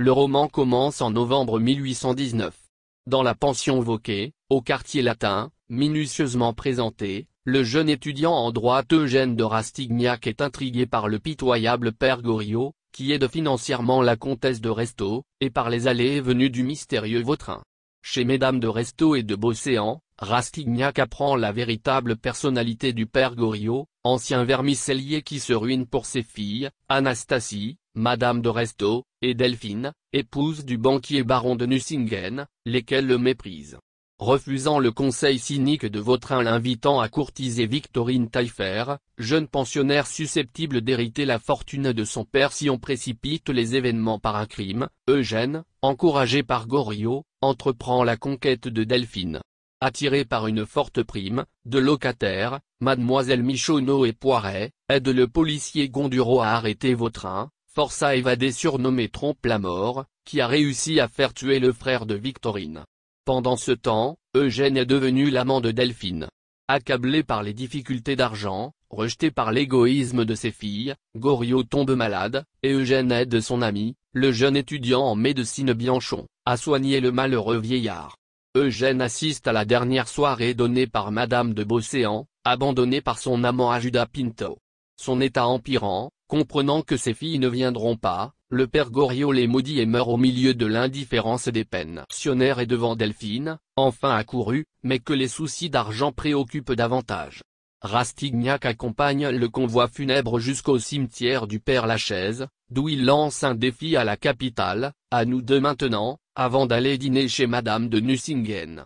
Le roman commence en novembre 1819. Dans la pension Vauquet, au quartier latin, minutieusement présenté, le jeune étudiant en droit Eugène de Rastignac est intrigué par le pitoyable père Goriot, qui aide financièrement la comtesse de Resto, et par les allées et venues du mystérieux Vautrin. Chez mesdames de Resto et de Beauséant, Rastignac apprend la véritable personnalité du père Goriot, ancien vermicellier qui se ruine pour ses filles, Anastasie, Madame de Restaud, et Delphine, épouse du banquier baron de Nucingen, lesquels le méprisent. Refusant le conseil cynique de Vautrin l'invitant à courtiser Victorine Taillefer, jeune pensionnaire susceptible d'hériter la fortune de son père si on précipite les événements par un crime, Eugène, encouragé par Goriot, entreprend la conquête de Delphine. Attiré par une forte prime, de locataires, Mademoiselle Michonneau et Poiret, aide le policier Gonduro à arrêter Vautrin, força évadé surnommé Trompe la Mort, qui a réussi à faire tuer le frère de Victorine. Pendant ce temps, Eugène est devenu l'amant de Delphine. Accablé par les difficultés d'argent, rejeté par l'égoïsme de ses filles, Goriot tombe malade, et Eugène aide son ami, le jeune étudiant en médecine Bianchon, à soigner le malheureux vieillard. Eugène assiste à la dernière soirée donnée par Madame de Beauséant, abandonnée par son amant à Judas Pinto. Son état empirant, Comprenant que ses filles ne viendront pas, le père Goriot les maudit et meurt au milieu de l'indifférence des peines. Sionnaire est devant Delphine, enfin accouru, mais que les soucis d'argent préoccupent davantage. Rastignac accompagne le convoi funèbre jusqu'au cimetière du Père Lachaise, d'où il lance un défi à la capitale, à nous deux maintenant, avant d'aller dîner chez Madame de Nucingen.